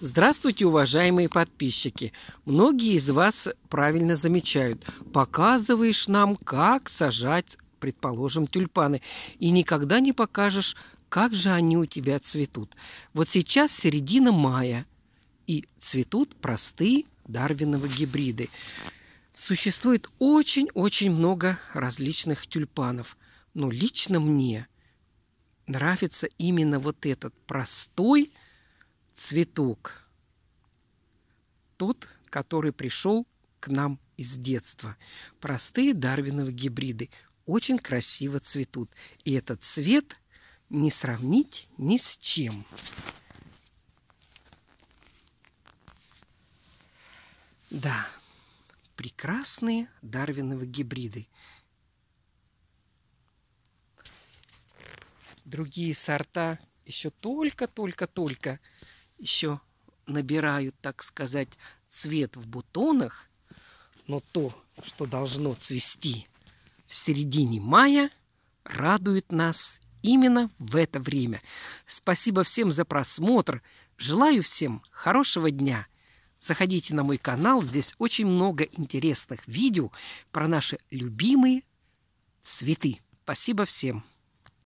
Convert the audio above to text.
Здравствуйте, уважаемые подписчики! Многие из вас правильно замечают. Показываешь нам, как сажать, предположим, тюльпаны, и никогда не покажешь, как же они у тебя цветут. Вот сейчас середина мая, и цветут простые дарвиновые гибриды. Существует очень-очень много различных тюльпанов, но лично мне нравится именно вот этот простой цветок. Тот, который пришел к нам из детства. Простые дарвиновые гибриды очень красиво цветут. И этот цвет не сравнить ни с чем. Да, прекрасные дарвиновые гибриды. Другие сорта еще только-только-только еще набирают, так сказать, цвет в бутонах, но то, что должно цвести в середине мая, радует нас именно в это время. Спасибо всем за просмотр. Желаю всем хорошего дня. Заходите на мой канал, здесь очень много интересных видео про наши любимые цветы. Спасибо всем.